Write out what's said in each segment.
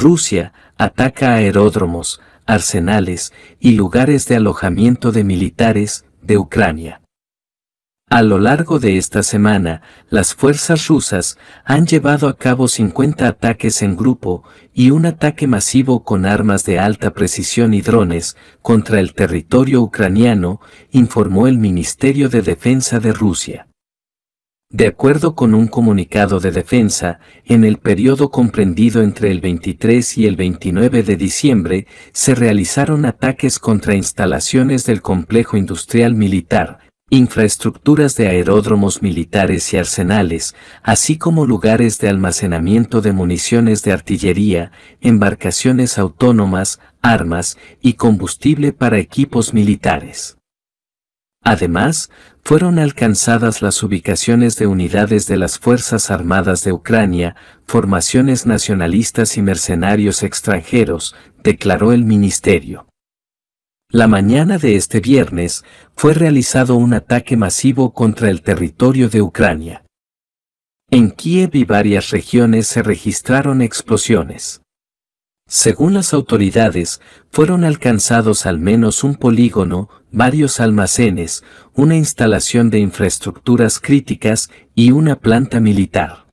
Rusia ataca aeródromos, arsenales y lugares de alojamiento de militares de Ucrania. A lo largo de esta semana, las fuerzas rusas han llevado a cabo 50 ataques en grupo y un ataque masivo con armas de alta precisión y drones contra el territorio ucraniano, informó el Ministerio de Defensa de Rusia. De acuerdo con un comunicado de defensa, en el periodo comprendido entre el 23 y el 29 de diciembre, se realizaron ataques contra instalaciones del complejo industrial militar, infraestructuras de aeródromos militares y arsenales, así como lugares de almacenamiento de municiones de artillería, embarcaciones autónomas, armas y combustible para equipos militares. Además, fueron alcanzadas las ubicaciones de unidades de las Fuerzas Armadas de Ucrania, formaciones nacionalistas y mercenarios extranjeros, declaró el ministerio. La mañana de este viernes fue realizado un ataque masivo contra el territorio de Ucrania. En Kiev y varias regiones se registraron explosiones. Según las autoridades, fueron alcanzados al menos un polígono, varios almacenes, una instalación de infraestructuras críticas y una planta militar.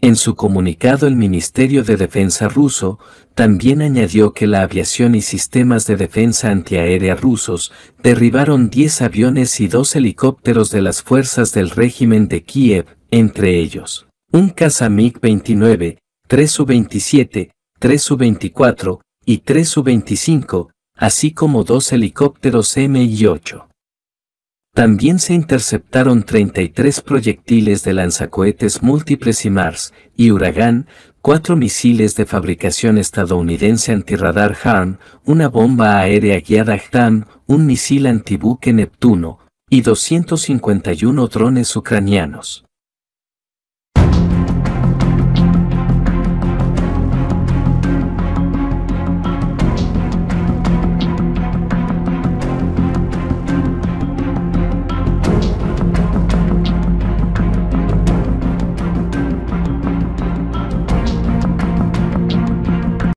En su comunicado el Ministerio de Defensa ruso también añadió que la aviación y sistemas de defensa antiaérea rusos derribaron 10 aviones y dos helicópteros de las fuerzas del régimen de Kiev, entre ellos un caza 29 3 U-27, 3 u 24 y 3 u 25 así como dos helicópteros Mi-8. También se interceptaron 33 proyectiles de lanzacohetes múltiples y Mars y Huracán, cuatro misiles de fabricación estadounidense antirradar HARM, una bomba aérea guiada HTAM, un misil antibuque Neptuno y 251 drones ucranianos.